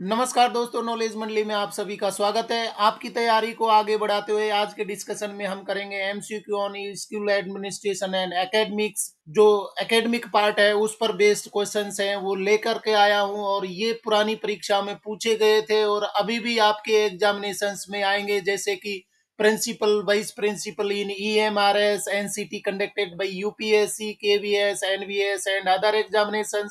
नमस्कार दोस्तों नॉलेज मंडली में आप सभी का स्वागत है आपकी तैयारी को आगे बढ़ाते हुए आज के डिस्कशन में हम करेंगे MCQ on school administration and academics जो एकेडमिक पार्ट है उस पर बेस्ड क्वेश्चंस हैं वो लेकर के आया हूं और ये पुरानी परीक्षा में पूछे गए थे और अभी भी आपके एग्जामिनेशन में आएंगे जैसे कि principal vice principal in E M R S N C T conducted by UPSC K V S N V S and other examination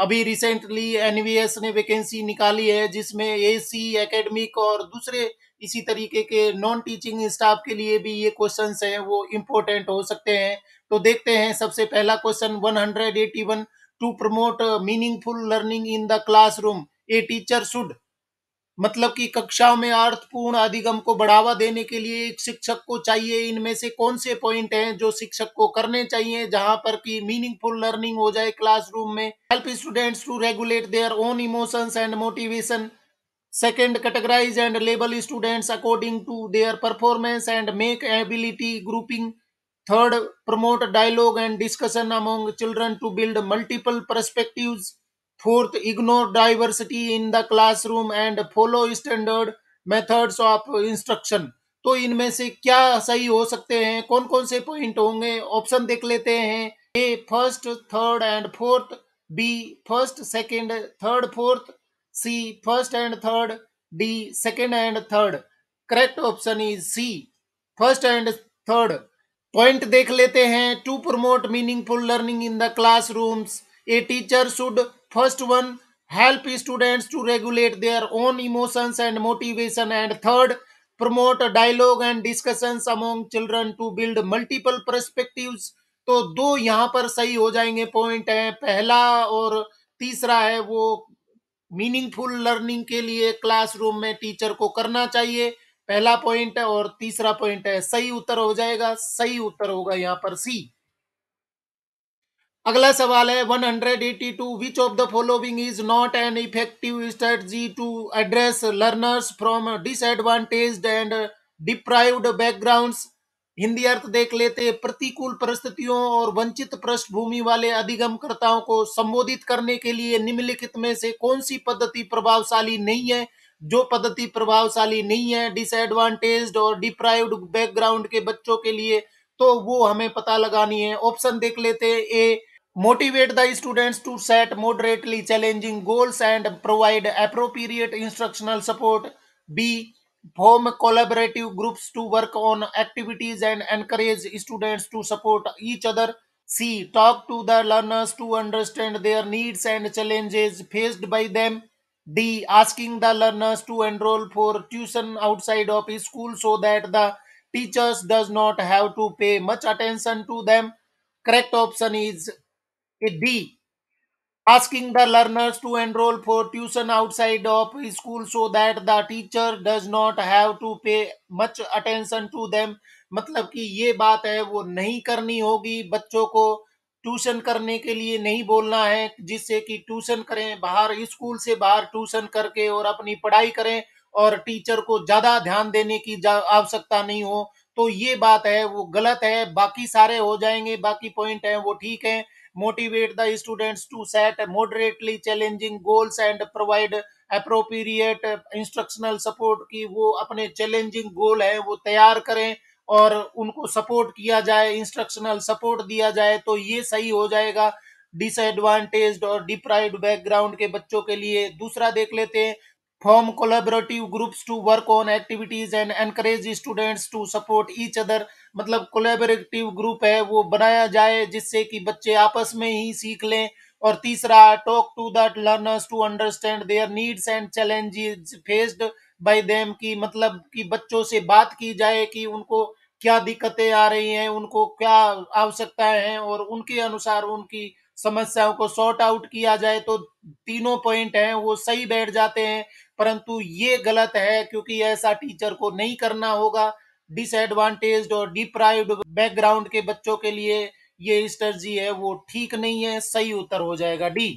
अभी रिसेंटली एनवीएस ने वैकेंसी निकाली है जिसमें एसी एकेडमिक और दूसरे इसी तरीके के नॉन टीचिंग स्टाफ के लिए भी ये क्वेश्चन है वो इम्पोर्टेंट हो सकते हैं तो देखते हैं सबसे पहला question one hundred eighty one to promote meaningful learning in the classroom a teacher should मतलब कि कक्षाओं में अर्थपूर्ण अधिगम को बढ़ावा देने के लिए एक शिक्षक को चाहिए इनमें से कौन से पॉइंट हैं जो शिक्षक को करने चाहिए जहां पर कि मीनिंगफुल लर्निंग हो जाए क्लासरूम में help students to regulate their own emotions and motivation second categorize and label students according to their performance and make ability grouping third promote dialogue and discussion among children to build multiple perspectives Fourth, ignore diversity in the classroom and follow standard methods of instruction. तो इनमें से क्या सही हो सकते हैं कौन कौन से पॉइंट होंगे ऑप्शन देख लेते हैं A first third and fourth B first second third fourth C first and third D second and third correct option is C first and third point देख लेते हैं to promote meaningful learning in the classrooms a teacher should first one help students to regulate their own emotions and motivation and third promote dialogue and discussions among children to build multiple perspectives तो दो यहाँ पर सही हो जाएंगे point है पहला और तीसरा है वो मीनिंगफुल लर्निंग के लिए क्लासरूम में टीचर को करना चाहिए पहला पॉइंट है और तीसरा पॉइंट है सही उत्तर हो जाएगा सही उत्तर होगा यहाँ पर सी अगला सवाल है 182 which of the following is not an effective strategy to address learners from disadvantage and deprived backgrounds Hindi अर्थ देख लेते प्रतिकूल परिस्थितियों और वंचित पृष्ठभूमि वाले अधिगमकर्ताओं को संबोधित करने के लिए निम्नलिखित में से कौन सी पद्धति प्रभावशाली नहीं है जो पद्धति प्रभावशाली नहीं है डिसएडवांटेज और डिप्राइव्ड बैकग्राउंड के बच्चों के लिए तो वो हमें पता लगानी है ऑप्शन देख लेते हैं ए Motivate the students to set moderately challenging goals and provide appropriate instructional support. B. Form collaborative groups to work on activities and encourage students to support each other. C. Talk to the learners to understand their needs and challenges faced by them. D. Asking the learners to enroll for tuition outside of school so that the teachers does not have to pay much attention to them. Correct option is a D. Asking the learners to enroll for tuition outside of school so that the teacher does not have to pay much attention to them. मतलब कि ये बात है वो नहीं करनी होगी बच्चों को ट्यूशन करने के लिए नहीं बोलना है जिससे कि ट्यूशन करें बाहर स्कूल से बाहर ट्यूशन करके और अपनी पढ़ाई करें और टीचर को ज़्यादा ध्यान देने की आवश्यकता नहीं हो तो ये बात है वो गलत है बाकी सारे हो जाएंगे बाकी पॉइंट है वो ठीक है motivate the students to set moderately challenging goals and provide appropriate instructional support कि वो अपने challenging goal है वो तैयार करें और उनको support किया जाए instructional support दिया जाए तो ये सही हो जाएगा disadvantaged और deprived background के बच्चों के लिए दूसरा देख लेते हैं from collaborative groups to work on activities and encourage students to support each other मतलब collaborative ग्रुप है वो बनाया जाए जिससे कि बच्चे आपस में ही सीख लें और तीसरा talk to that learners to understand their needs and challenges faced by them की मतलब कि बच्चों से बात की जाए कि उनको क्या दिक्कतें आ रही हैं उनको क्या आवश्यकताएं हैं और उनके अनुसार उनकी समस्याओं को सॉर्ट आउट किया जाए तो तीनों पॉइंट हैं वो सही बैठ जाते हैं परंतु ये गलत है क्योंकि ऐसा टीचर को नहीं करना होगा डिसएडवांटेज और डिप्राइव्ड बैकग्राउंड के बच्चों के लिए ये स्ट्रेटजी है वो ठीक नहीं है सही उत्तर हो जाएगा D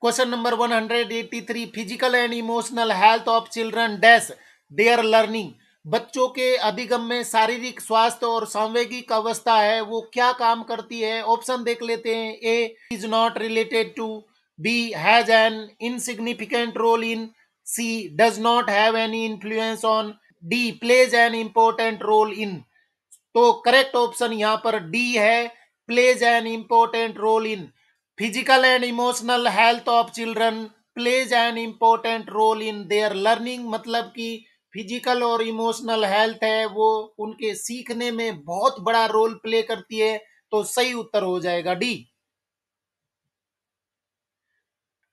question number 183 physical and emotional health of children dash their learning बच्चों के अधिगम में शारीरिक स्वास्थ्य और संवेगिक अवस्था है वो क्या काम करती है ऑप्शन देख लेते हैं A is not related to B has an insignificant role in C does not have any influence on D plays an important role in तो करेक्ट ऑप्शन यहाँ पर डी है plays an important role in physical and emotional health of children plays an important role in their learning मतलब कि physical और emotional health है वो उनके सीखने में बहुत बड़ा रोल प्ले करती है तो सही उत्तर हो जाएगा डी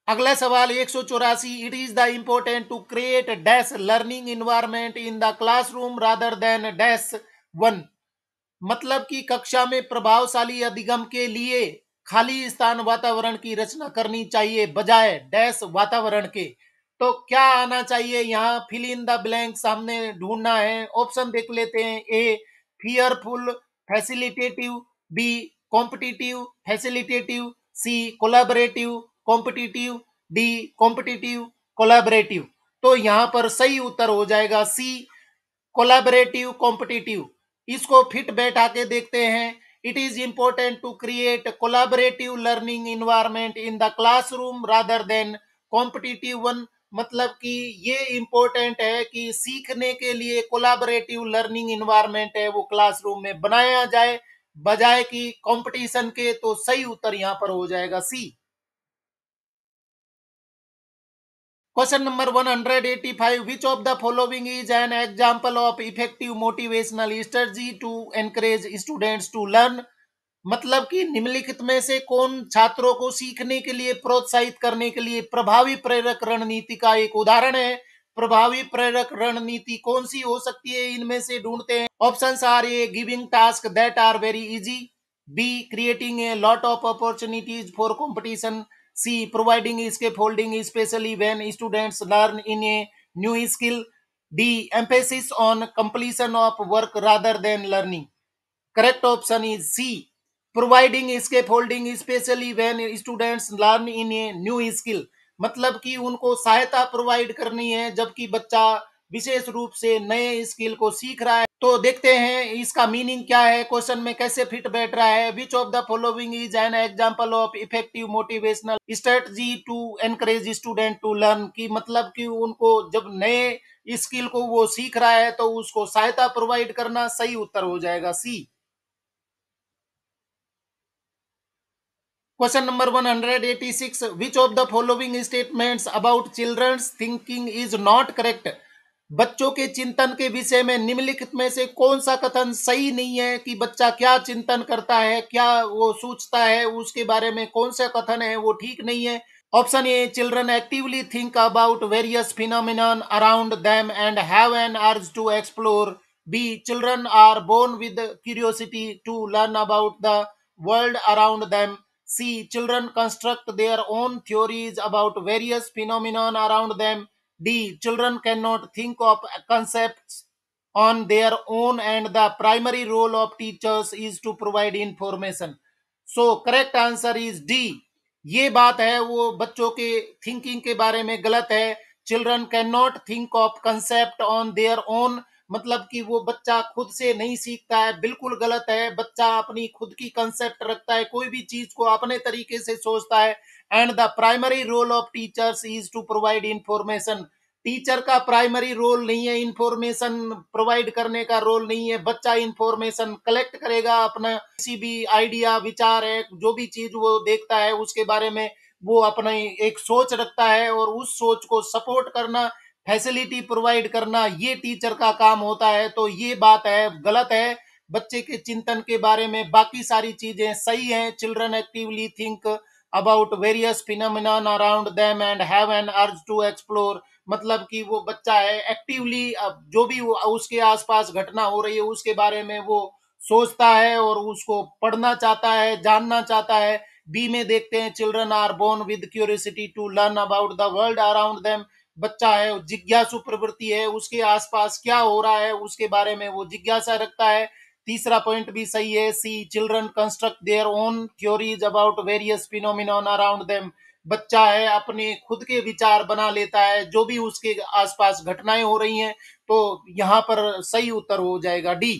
अगला सवाल एक सौ चौरासी it is the important to create dash learning environment in the classroom rather than dash one मतलब कि कक्षा में प्रभावशाली अधिगम के लिए खाली स्थान वातावरण की रचना करनी चाहिए बजाय डैश वातावरण के तो क्या आना चाहिए यहाँ फिल इन द ब्लैंक्स हमने ढूंढना है ऑप्शन देख लेते हैं A fearful facilitative B competitive facilitative C collaborative competitive D competitive collaborative तो यहाँ पर सही उत्तर हो जाएगा सी कोलाबरेटिव कॉम्पिटिटिव इसको फिट बैठा के देखते हैं it is important to create collaborative learning environment in the classroom rather than competitive one मतलब कि ये इम्पोर्टेंट है कि सीखने के लिए कोलाबरेटिव लर्निंग इन्वायरमेंट है वो क्लासरूम में बनाया जाए बजाय कि कंपटीशन के तो सही उत्तर यहां पर हो जाएगा C question number 185 which of the following is an example of effective motivational strategy to encourage students to learn मतलब कि निम्नलिखित में से कौन छात्रों को सीखने के लिए प्रोत्साहित करने के लिए प्रभावी प्रेरक रणनीति का एक उदाहरण है प्रभावी प्रेरक रणनीति कौन सी हो सकती है इनमें से ढूंढते हैं option are A giving task that are very easy B creating a lot of opportunities for competition C providing scaffolding specially when students learn in a new skill D emphasis on completion of work rather than learning correct option is C providing scaffolding specially when students learn in a new skill मतलब कि उनको सहायता provide करनी है जबकि बच्चा विशेष रूप से नए स्किल को सीख रहा है तो देखते हैं इसका मीनिंग क्या है क्वेश्चन में कैसे फिट बैठ रहा है which of the following is an example of effective motivational strategy to encourage student to learn की मतलब कि उनको जब नए स्किल को वो सीख रहा है तो उसको सहायता प्रोवाइड करना सही उत्तर हो जाएगा C Question number 186. Which of the following statements about children's thinking is not correct बच्चों के चिंतन के विषय में निम्नलिखित में से कौन सा कथन सही नहीं है कि बच्चा क्या चिंतन करता है क्या वो सोचता है उसके बारे में कौन सा कथन है वो ठीक नहीं है option A children actively think about various phenomena around them and have an urge to explore B children are born with curiosity to learn about the world around them C. Children construct their own theories about various phenomenon around them. D. Children cannot think of concepts on their own and the primary role of teachers is to provide information. So correct answer is D. ये बात है वो बच्चों के thinking के बारे में गलत है children can not think of concept on their own मतलब कि वो बच्चा खुद से नहीं सीखता है बिल्कुल गलत है बच्चा अपनी खुद की कंसेप्ट रखता है कोई भी चीज को अपने तरीके से सोचता है and the primary role of teachers is to provide information teacher का प्राइमरी रोल नहीं है इंफॉर्मेशन प्रोवाइड करने का रोल नहीं है बच्चा इंफॉर्मेशन कलेक्ट करेगा अपना किसी भी आइडिया विचार है जो भी चीज वो देखता है उसके बारे में वो अपना एक सोच रखता है और उस सोच को सपोर्ट करना फैसिलिटी प्रोवाइड करना ये टीचर का काम होता है तो ये बात है गलत है बच्चे के चिंतन के बारे में बाकी सारी चीजें सही हैं children actively think about various phenomenon around them and have an urge to explore मतलब कि वो बच्चा है एक्टिवली जो भी उसके आसपास घटना हो रही है उसके बारे में वो सोचता है और उसको पढ़ना चाहता है जानना चाहता है बी में देखते हैं children are born with curiosity to learn about the world around them बच्चा है जिज्ञासु प्रवृत्ति है उसके आसपास क्या हो रहा है उसके बारे में वो जिज्ञासा रखता है तीसरा पॉइंट भी सही है C children construct their own theories about various phenomenon around them बच्चा है अपने खुद के विचार बना लेता है जो भी उसके आसपास घटनाएं हो रही हैं तो यहां पर सही उत्तर हो जाएगा D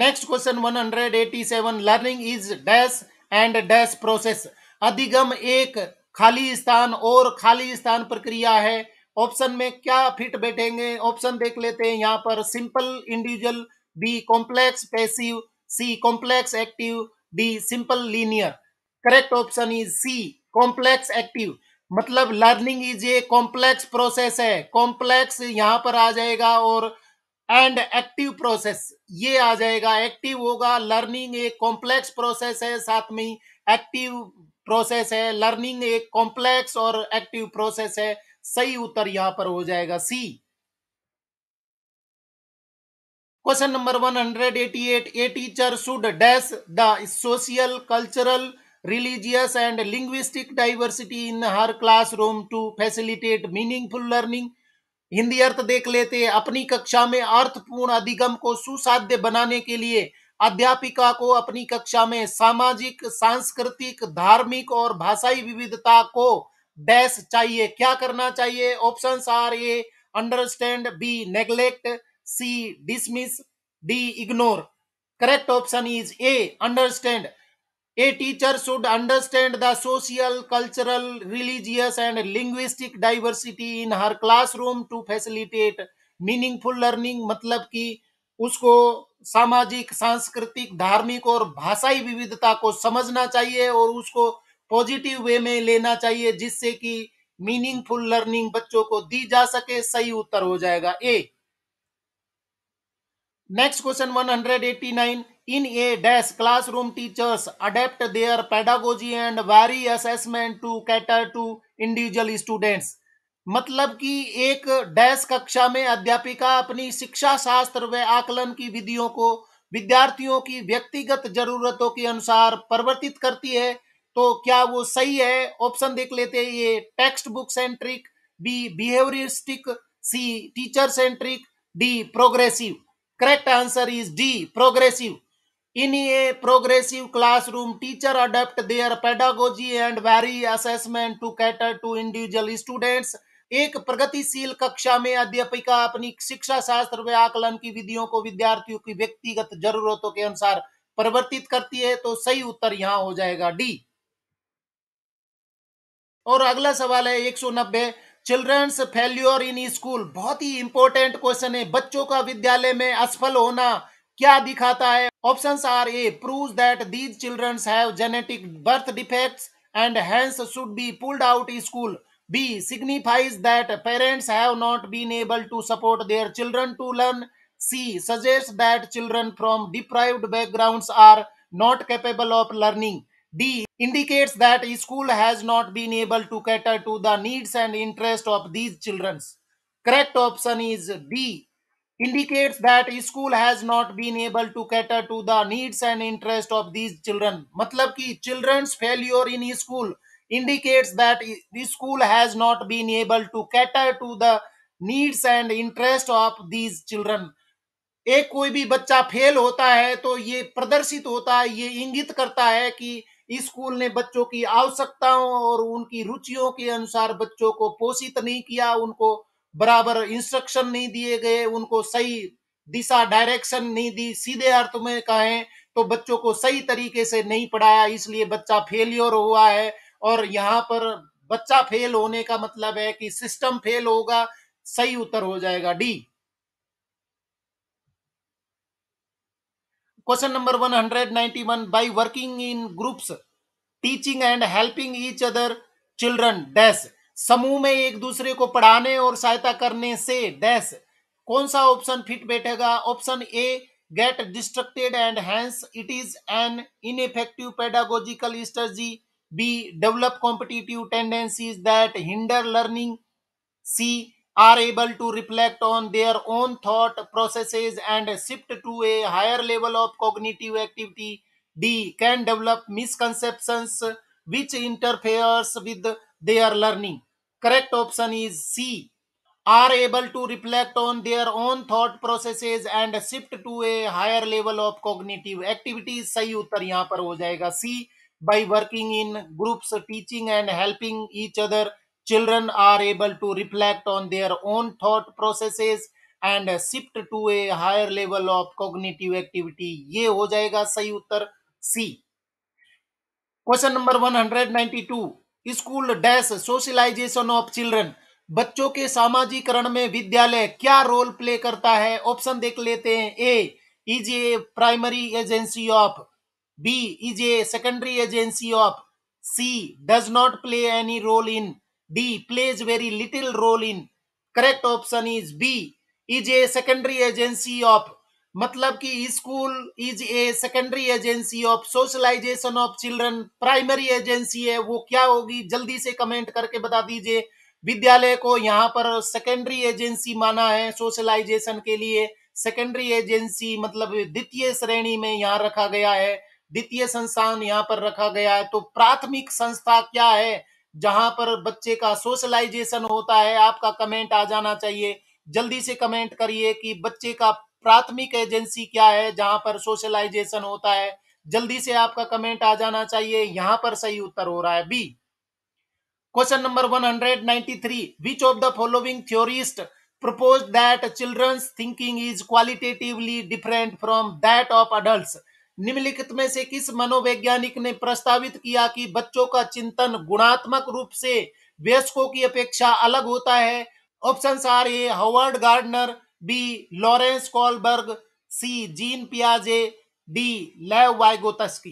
next question 187 learning is dash and dash process अधिगम एक खाली स्थान और खाली स्थान प्रक्रिया है ऑप्शन में क्या फिट बैठेंगे ऑप्शन देख लेते हैं यहाँ पर simple individual B complex passive C complex active D simple linear correct option is C complex active मतलब learning is a complex process है कॉम्प्लेक्स यहाँ पर आ जाएगा और एंड एक्टिव प्रोसेस ये आ जाएगा एक्टिव होगा लर्निंग एक कॉम्प्लेक्स प्रोसेस है साथ में एक्टिव प्रोसेस है लर्निंग एक कॉम्प्लेक्स और एक्टिव प्रोसेस है सही उत्तर यहां पर हो जाएगा C question number 188 a teacher should dash the social cultural and linguistic diversity in her classroom to facilitate meaningful learning Hindi अर्थ देख लेते अपनी कक्षा में अर्थपूर्ण अधिगम को सुसाध्य बनाने के लिए अध्यापिका को अपनी कक्षा में सामाजिक सांस्कृतिक धार्मिक और भाषाई विविधता को बैस चाहिए क्या करना चाहिए option are A understand B neglect C dismiss D ignore correct option is A understand a teacher should understand the social cultural religious and linguistic diversity in her classroom to facilitate meaningful learning मतलब कि उसको सामाजिक सांस्कृतिक धार्मिक और भाषाई विविधता को समझना चाहिए और उसको पॉजिटिव वे में लेना चाहिए जिससे कि मीनिंगफुल लर्निंग बच्चों को दी जा सके सही उत्तर हो जाएगा A next question 189 in a dash classroom teachers adapt their pedagogy and vary assessment to cater to individual students मतलब कि एक डैश कक्षा में अध्यापिका अपनी शिक्षा शास्त्र व आकलन की विधियों को विद्यार्थियों की व्यक्तिगत जरूरतों के अनुसार परिवर्तित करती है तो क्या वो सही है ऑप्शन देख लेते हैं ये textbook centric B behavioristic C teacher centric D progressive correct answer is D progressive in a progressive classroom teacher adapt their pedagogy and vary assessment to cater to individual students एक प्रगतिशील कक्षा में अध्यापिका अपनी शिक्षा शास्त्र में आकलन की विधियों को विद्यार्थियों की व्यक्तिगत जरूरतों के अनुसार परिवर्तित करती है तो सही उत्तर यहां हो जाएगा डी और अगला सवाल है 190 चिल्ड्रंस फेल्योर इन स्कूल बहुत ही इंपॉर्टेंट क्वेश्चन है बच्चों का विद्यालय में असफल होना क्या दिखाता है option are A prove that these childrens have genetic birth defects and hence should be pulled out school B. Signifies that parents have not been able to support their children to learn. C. Suggests that children from deprived backgrounds are not capable of learning. D. Indicates that a school has not been able to cater to the needs and interests of these children. Correct option is D. Indicates that a school has not been able to cater to the needs and interests of these children. मतलब कि children's failure in school indicates that the school has not been able to cater to the needs and interest of these children एक कोई भी बच्चा fail होता है तो ये प्रदर्शित होता है ये इंगित करता है कि स्कूल ने बच्चों की आवश्यकताओं और उनकी रुचियों के अनुसार बच्चों को पोषित नहीं किया उनको बराबर इंस्ट्रक्शन नहीं दिए गए उनको सही दिशा डायरेक्शन नहीं दी सीधे अर्थ में कहें तो बच्चों को सही तरीके से नहीं पढ़ाया इसलिए बच्चा फेलियर हुआ है और यहाँ पर बच्चा फेल होने का मतलब है कि सिस्टम फेल होगा सही उत्तर हो जाएगा D question number 191 by working in groups teaching and helping each other children dash समूह में एक दूसरे को पढ़ाने और सहायता करने से डैश कौन सा ऑप्शन फिट बैठेगा option A get distracted and hence it is an ineffective pedagogical strategy B. Develop competitive tendencies that hinder learning. C. Are able to reflect on their own thought processes and shift to a higher level of cognitive activity. D. Can develop misconceptions which interferes with their learning. Correct option is C. Are able to reflect on their own thought processes and shift to a higher level of cognitive activities. सही उत्तर यहाँ पर हो जाएगा C. by working in groups teaching and helping each other children are able to reflect on their own thought processes and shift to a higher level of cognitive activity ye ho jayega sahi uttar c question number 192 school dash socialization of children बच्चों के सामाजिकरण में विद्यालय क्या role play करता है option देख लेते हैं A is a primary agency of B is a secondary agency of. C does not play any role in. D plays very little role in. correct option is B is a secondary agency of मतलब कि school is a secondary agency of socialization of children primary agency है वो क्या होगी जल्दी से comment करके बता दीजिए विद्यालय को यहाँ पर सेकेंडरी एजेंसी माना है सोशलाइजेशन के लिए सेकेंडरी एजेंसी मतलब द्वितीय श्रेणी में यहाँ रखा गया है द्वितीय संस्थान यहाँ पर रखा गया है तो प्राथमिक संस्था क्या है जहां पर बच्चे का सोशलाइजेशन होता है आपका कमेंट आ जाना चाहिए जल्दी से कमेंट करिए कि बच्चे का प्राथमिक एजेंसी क्या है जहां पर सोशलाइजेशन होता है जल्दी से आपका कमेंट आ जाना चाहिए यहां पर सही उत्तर हो रहा है B question number 193 which of the following theorist propose that childrens thinking is qualitatively different from that of adult निम्नलिखित में से किस मनोवैज्ञानिक ने प्रस्तावित किया कि बच्चों का चिंतन गुणात्मक रूप से वयस्कों की अपेक्षा अलग होता है option are A Howard gardener B Lawrence Kohlberg C gene पियाजे D लेव वाइगोतस्की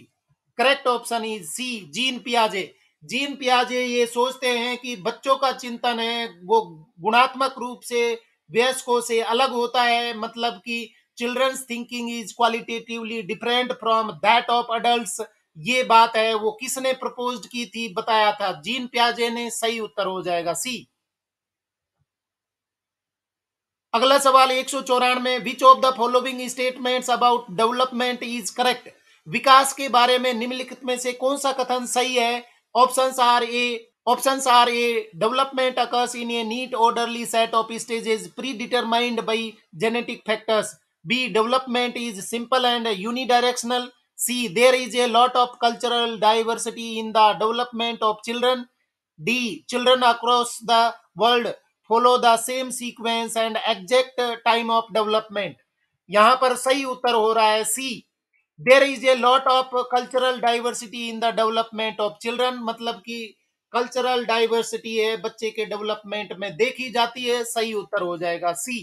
correct option is C gene पियाजे gene पियाजे ये सोचते हैं कि बच्चों का चिंतन है वो गुणात्मक रूप से वयस्कों से अलग होता है मतलब कि childrens thinking is qualitatively different from that of adult ये बात है वो किसने प्रपोज की थी बताया था जीन प्याजे ने सही उत्तर हो जाएगा सी अगला सवाल एक सौ चौरानवे which of the following statement about development is correct विकास के बारे में निम्नलिखित में से कौन सा कथन सही है option are A option are A development occurs in a neat orderly set of stages predetermined by genetic factors B. Development is simple and unidirectional. C. There is a lot of cultural diversity in the development of children. D. Children across the world follow the same sequence and exact time of development. यहाँ पर सही उत्तर हो रहा है C there is a lot of cultural diversity in the development of children मतलब कि cultural diversity है बच्चे के डेवलपमेंट में देखी जाती है सही उत्तर हो जाएगा C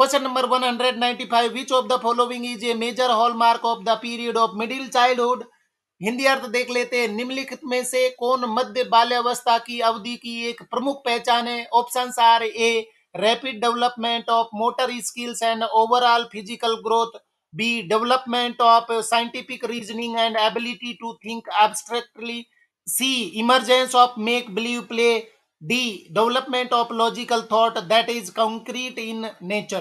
question number 195. Which of the following is a major hallmark of the period of middle childhood Hindi अर्थ देख लेते हैं निम्नलिखित में से कौन मध्य बाल्यावस्था की अवधि की एक प्रमुख पहचान है option are A rapid development of motor skills and overall physical growth B development of scientific reasoning and ability to think abstractly C emergence of make believe play D development of logical thought that is concrete in nature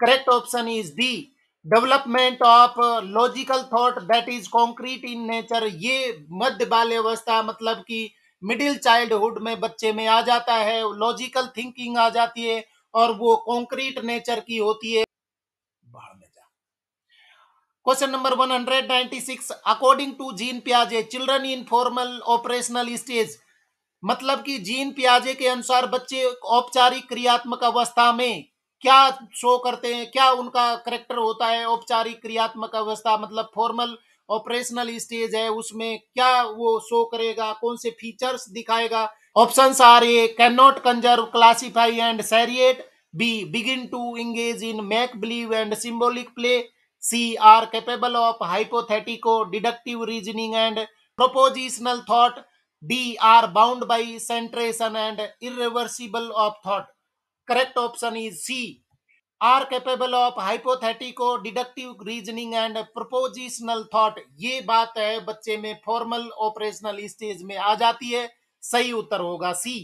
correct option is D development of logical thought that is concrete in nature ये मध्य बाल्यवस्था मतलब कि middle childhood में बच्चे में आ जाता है logical thinking आ जाती है और वो कॉन्क्रीट नेचर की होती है question number 196 according to Jean प्याजे children in formal operational stage मतलब कि जीन पियाजे के अनुसार बच्चे औपचारिक क्रियात्मक अवस्था में क्या शो करते हैं क्या उनका करेक्टर होता है औपचारिक क्रियात्मक अवस्था मतलब फॉर्मल ऑपरेशनल स्टेज है उसमें क्या वो शो करेगा कौन से फीचर्स दिखाएगा option are A can not conserve classify and seriate B begin to engage in make believe and symbolic play C are capable of hypothetico deductive reasoning and propositional thought D are bound by centration and irreversible of thought. Correct option is C. Are capable of hypothetical, deductive reasoning and propositional thought. ये बात है बच्चे में formal operational stage में आ जाती है सही उत्तर होगा C.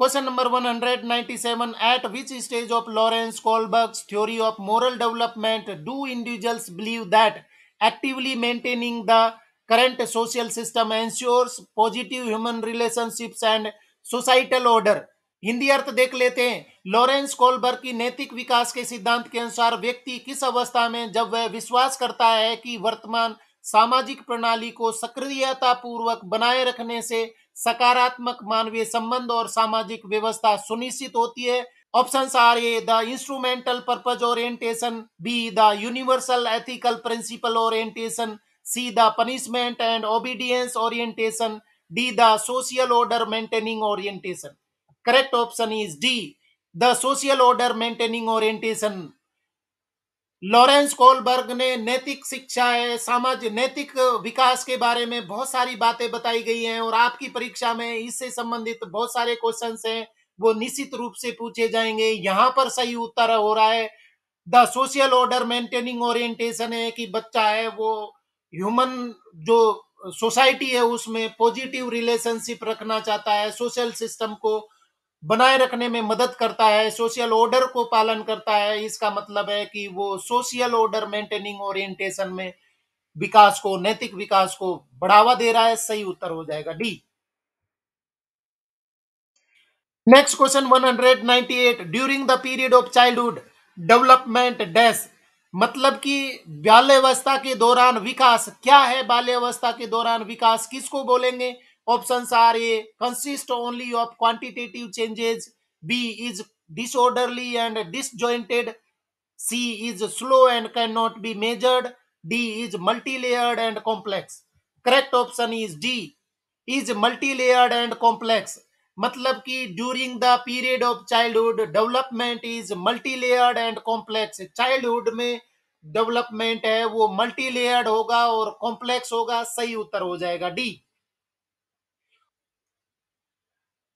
Question number 197. At which stage of Lawrence Kohlberg's theory of moral development do individuals believe that actively maintaining the current social system ensures positive human relationships and societal order Hindi अर्थ देख लेते हैं Lawrence Kohlberg की नैतिक विकास के सिद्धांत के अनुसार व्यक्ति किस अवस्था में जब वह विश्वास करता है कि वर्तमान सामाजिक प्रणाली को सक्रियता पूर्वक बनाए रखने से सकारात्मक मानवीय संबंध और सामाजिक व्यवस्था सुनिश्चित होती है option are A the instrumental purpose orientation B the universal ethical principle orientation C the punishment and obedience orientation D the social order maintaining orientation correct option is D the social order maintaining orientation Lawrence Kohlberg ने नैतिक शिक्षा है समाज नैतिक विकास के बारे में बहुत सारी बातें बताई गई हैं और आपकी परीक्षा में इससे संबंधित बहुत सारे क्वेश्चन हैं वो निश्चित रूप से पूछे जाएंगे यहां पर सही उत्तर हो रहा है the social order maintaining orientation है कि बच्चा है वो ह्यूमन जो सोसाइटी है उसमें पॉजिटिव रिलेशनशिप रखना चाहता है सोशल सिस्टम को बनाए रखने में मदद करता है सोशल ऑर्डर को पालन करता है इसका मतलब है कि वो सोशल ऑर्डर मेंटेनिंग ओरिएंटेशन में विकास को नैतिक विकास को बढ़ावा दे रहा है सही उत्तर हो जाएगा D next question 198 during the period of childhood development dash मतलब कि बाल्यवस्था के दौरान विकास क्या है बाल्यवस्था के दौरान विकास किसको बोलेंगे option are A consist only of quantitative changes B is disorderly and disjointed C is slow and can not be measured D is multilayered and complex correct option is D is multilayered and complex मतलब कि during the period of childhood development is multilayered and complex childhood में development है वो multilayered होगा और complex होगा सही उत्तर हो जाएगा D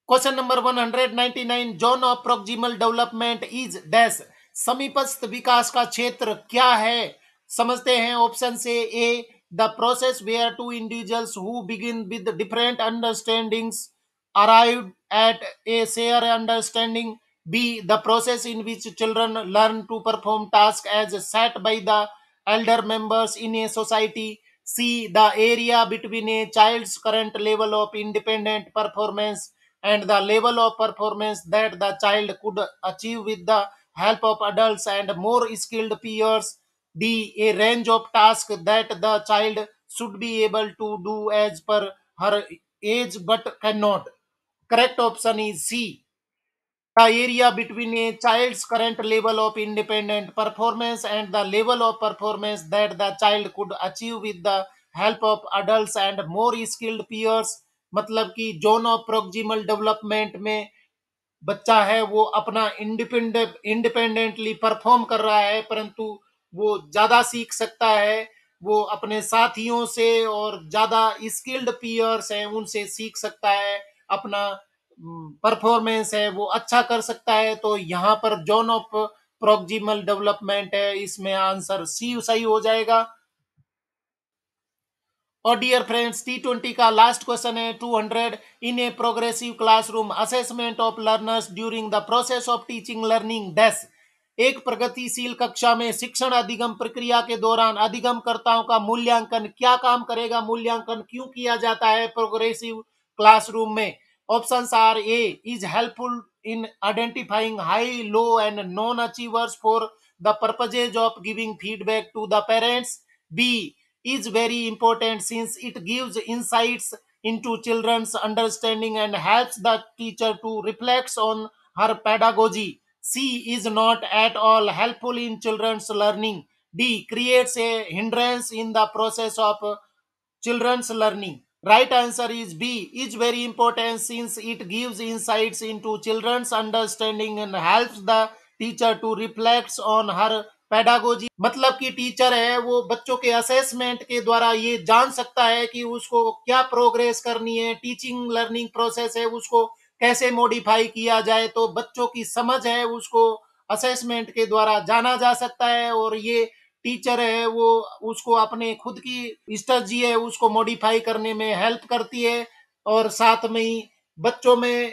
question number 199 zone of proximal development is dash समीपस्थ विकास का क्षेत्र क्या है समझते हैं ऑप्शन से A the process where two individuals who begin with different understandings arrived at a shared understanding. B. The process in which children learn to perform tasks as set by the elder members in a society. C. The area between a child's current level of independent performance and the level of performance that the child could achieve with the help of adults and more skilled peers. D. A range of tasks that the child should be able to do as per her age but cannot. correct option is C. The area between a child's current level of independent performance and the level of performance that the child could achieve with the help of adults and more skilled peers मतलब कि zone of proximal development में बच्चा है वो अपना independent independently perform कर रहा है परंतु वो ज़्यादा सीख सकता है वो अपने साथियों से और ज़्यादा स्किल्ड पीयर्स हैं उनसे सीख सकता है अपना परफॉर्मेंस हम्म, है वो अच्छा कर सकता है तो यहाँ पर जोन ऑफ प्रोक्जिमल डेवलपमेंट है इसमें आंसर सी सही हो जाएगा और डियर फ्रेंड्स टी ट्वेंटी का लास्ट क्वेश्चन है hundred in a progressive classroom assessment of learners during the process of teaching learning does एक प्रगतिशील कक्षा में शिक्षण अधिगम प्रक्रिया के दौरान अधिगम कर्ताओं का मूल्यांकन क्या काम करेगा मूल्यांकन क्यों किया जाता है प्रोग्रेसिव क्लासरूम में Options are A is helpful in identifying high, low, and non achievers for the purposes of giving feedback to the parents. B is very important since it gives insights into children's understanding and helps the teacher to reflect on her pedagogy. C is not at all helpful in children's learning. D creates a hindrance in the process of children's learning. Right answer is B is very important since it gives insights into children's understanding and helps the teacher to reflect on her pedagogy मतलब कि teacher है वो बच्चों के assessment के द्वारा ये जान सकता है कि उसको क्या प्रोग्रेस करनी है टीचिंग लर्निंग प्रोसेस है उसको कैसे मॉडिफाई किया जाए तो बच्चों की समझ है उसको असेसमेंट के द्वारा जाना जा सकता है और ये टीचर है वो उसको अपने खुद की स्टजी है उसको मॉडिफाई करने में हेल्प करती है और साथ में ही बच्चों में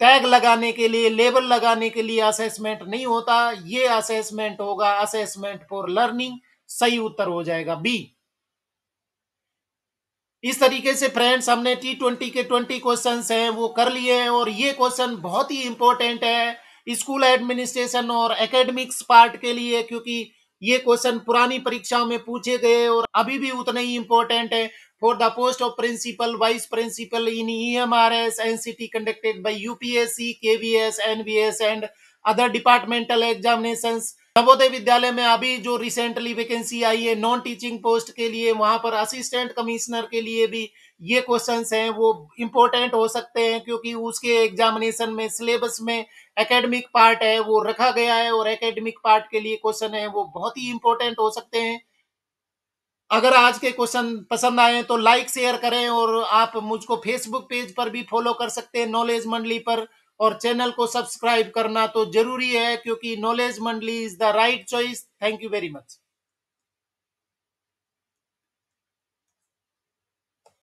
टैग लगाने के लिए लेबल लगाने के लिए असेसमेंट नहीं होता ये असेसमेंट होगा असेसमेंट फॉर लर्निंग सही उत्तर हो जाएगा बी इस तरीके से फ्रेंड्स हमने टी ट्वेंटी के ट्वेंटी क्वेश्चन हैं वो कर लिए हैं और ये क्वेश्चन बहुत ही इंपॉर्टेंट है स्कूल एडमिनिस्ट्रेशन और एकेडमिक्स पार्ट के लिए क्योंकि ये क्वेश्चन पुरानी परीक्षाओं में पूछे गए और अभी भी उतने ही इंपॉर्टेंट है for the post of principal vice principal in E M R S N C T conducted by UPSC K V S N B S and other departmental examination Navodaya Vidyalaya में अभी जो रिसेंटली वैकेंसी आई है non teaching post के लिए वहां पर assistant commissioner के लिए भी ये क्वेश्चंस हैं वो इम्पोर्टेंट हो सकते हैं क्योंकि उसके एग्जामिनेशन में सिलेबस में एकेडमिक पार्ट है वो रखा गया है और एकेडमिक पार्ट के लिए क्वेश्चन है वो बहुत ही इम्पोर्टेंट हो सकते हैं अगर आज के क्वेश्चन पसंद आए तो लाइक शेयर करें और आप मुझको फेसबुक पेज पर भी फॉलो कर सकते हैं नॉलेज मंडली पर और चैनल को सब्सक्राइब करना तो जरूरी है क्योंकि knowledge Mandali is the right choice thank you very much